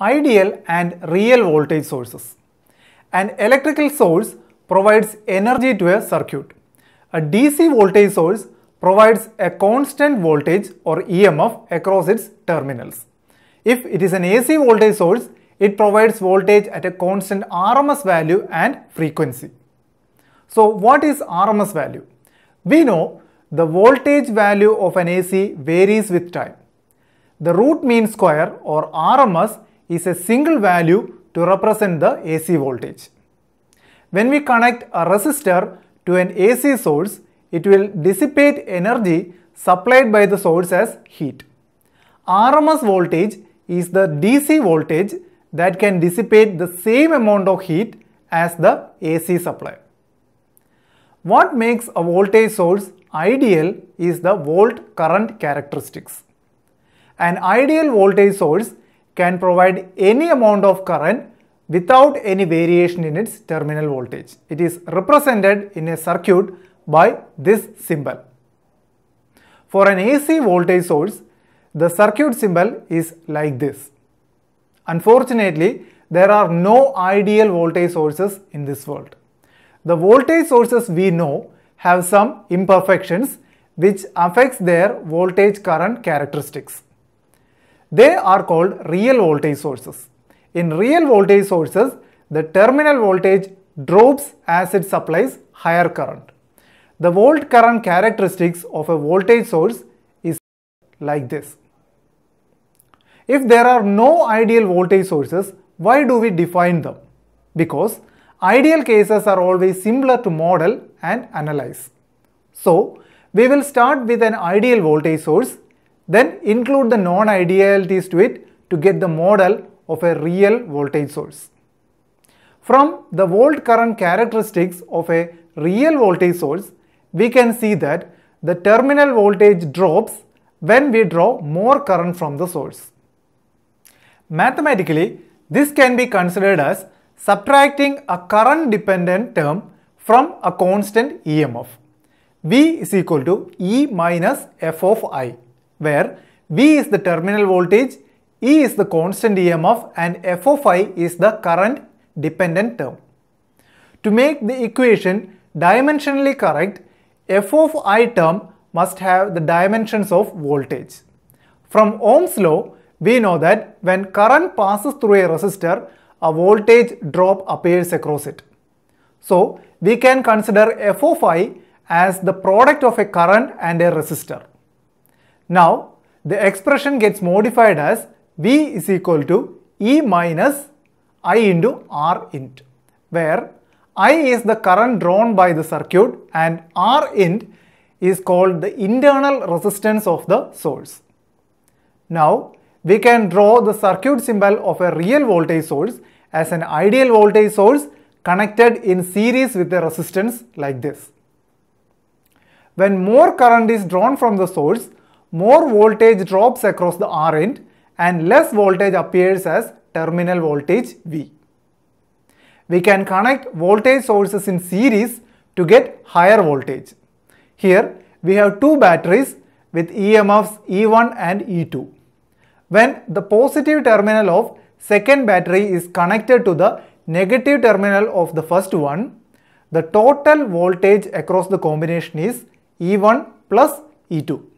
ideal and real voltage sources. An electrical source provides energy to a circuit. A DC voltage source provides a constant voltage or EMF across its terminals. If it is an AC voltage source, it provides voltage at a constant RMS value and frequency. So what is RMS value? We know the voltage value of an AC varies with time. The root mean square or RMS is a single value to represent the AC voltage. When we connect a resistor to an AC source, it will dissipate energy supplied by the source as heat. RMS voltage is the DC voltage that can dissipate the same amount of heat as the AC supply. What makes a voltage source ideal is the volt current characteristics. An ideal voltage source can provide any amount of current without any variation in its terminal voltage. It is represented in a circuit by this symbol. For an AC voltage source, the circuit symbol is like this. Unfortunately, there are no ideal voltage sources in this world. The voltage sources we know have some imperfections which affects their voltage current characteristics. They are called real voltage sources. In real voltage sources, the terminal voltage drops as it supplies higher current. The volt current characteristics of a voltage source is like this. If there are no ideal voltage sources, why do we define them? Because ideal cases are always simpler to model and analyze. So, we will start with an ideal voltage source then include the non-idealities to it to get the model of a real voltage source. From the volt current characteristics of a real voltage source, we can see that the terminal voltage drops when we draw more current from the source. Mathematically, this can be considered as subtracting a current dependent term from a constant EMF. V is equal to E minus F of I where V is the terminal voltage, E is the constant EMF and F of I is the current dependent term. To make the equation dimensionally correct, F of I term must have the dimensions of voltage. From Ohm's law, we know that when current passes through a resistor, a voltage drop appears across it. So, we can consider F of I as the product of a current and a resistor. Now, the expression gets modified as V is equal to E minus I into R int, where I is the current drawn by the circuit and R int is called the internal resistance of the source. Now, we can draw the circuit symbol of a real voltage source as an ideal voltage source connected in series with a resistance like this. When more current is drawn from the source, more voltage drops across the R end and less voltage appears as terminal voltage V. We can connect voltage sources in series to get higher voltage. Here we have two batteries with EMFs E1 and E2. When the positive terminal of second battery is connected to the negative terminal of the first one, the total voltage across the combination is E1 plus E2.